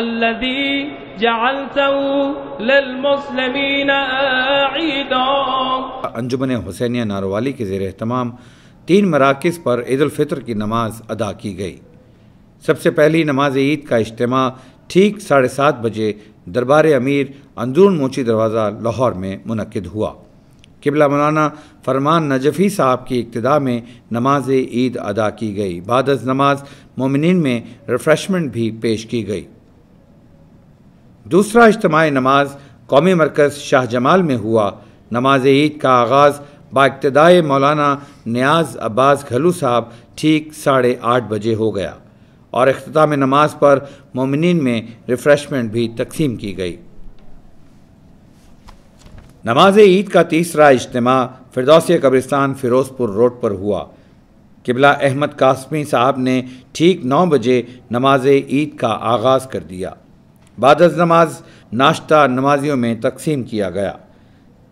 الذي جعلته للمسلمين عيدا अंजुमन हुसैनिया नारोवाली के जेर अहतमाम तीन मराकज़ पर ईदालफ़ितर की नमाज अदा की गई सबसे पहली नमाज ईद का इज्तम ठीक साढ़े सात बजे दरबार अमीर अंदरून मोची दरवाज़ा लाहौर में मुनद हुआ किबला मौलाना फरमान नजफ़ी साहब की इब्तदा में नमाज ईद अदा की गई बाद नमाज ममिन में रिफ़्रेशमेंट भी पेश की गई दूसरा इज्तमाही नमाज कौमी मरकज़ शाह जमाल में हुआ नमाज ईद का आगाज़ बाबतदाय मौलाना न्याज अब्बास घलू साहब ठीक साढ़े आठ बजे हो गया और अख्ताम नमाज पर ममिन में रिफ़्रेशमेंट भी तकसीम की गई नमाज ईद का तीसरा इज्तम फिरदौसिया कब्रिस्तान फ़िरोज़पुर रोड पर हुआ किबला अहमद कासमी साहब ने ठीक नौ बजे नमाज ईद का आगाज़ कर दिया बाद नमाज नाश्ता नमाजियों में तकसीम किया गया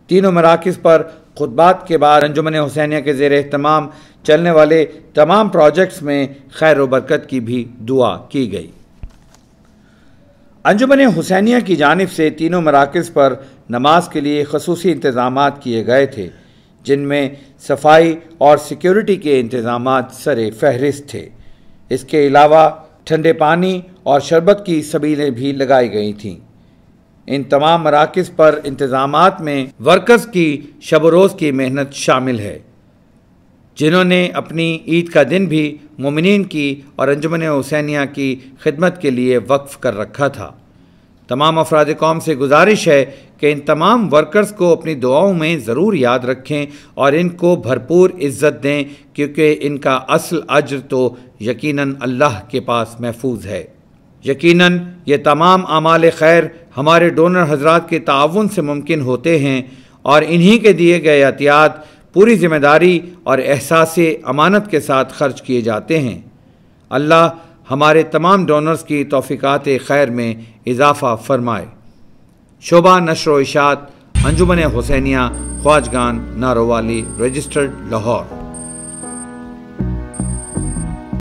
तीनों मराकज़ पर खुतबात के बाद अंजुमन हुसैनिया के जेर अहतमाम चलने वाले तमाम प्रोजेक्ट्स में खैर बरकत की भी दुआ की गई अंजुमन हुसैनिया की जानब से तीनों मराकज़ पर नमाज के लिए खसूस इंतज़ाम किए गए थे जिनमें सफाई और सिक्योरिटी के इंतज़ाम सर फहरिस्त थे इसके अलावा ठंडे पानी और शरबत की सबीलें भी लगाई गई थीं इन तमाम मराकज़ पर इंतज़ाम में वर्कर्स की शब रोज़ की मेहनत शामिल है जिन्होंने अपनी ईद का दिन भी मुमिन की और अंजमन हुसैनिया की खिदमत के लिए वक्फ़ कर रखा था तमाम अफराज कौम से गुजारिश है कि इन तमाम वर्कर्स को अपनी दुआओं में ज़रूर याद रखें और इनको भरपूर इज़्ज़त दें क्योंकि इनका असल अज्र तो यकीनन अल्लाह के पास महफूज है यकीनन ये तमाम अमाल खैर हमारे डोनर हजरात के ताउन से मुमकिन होते हैं और इन्हीं के दिए गए एहतियात पूरी ज़िम्मेदारी और एहसास अमानत के साथ खर्च किए जाते हैं अल्लाह हमारे तमाम डोनर्स की तोफ़ीक़ात खैर में इजाफ़ा फरमाए शोभा नशर इशात अंजुमन हुसैनिया ख्वाजगान नारोवाली रजिस्टर्ड लाहौर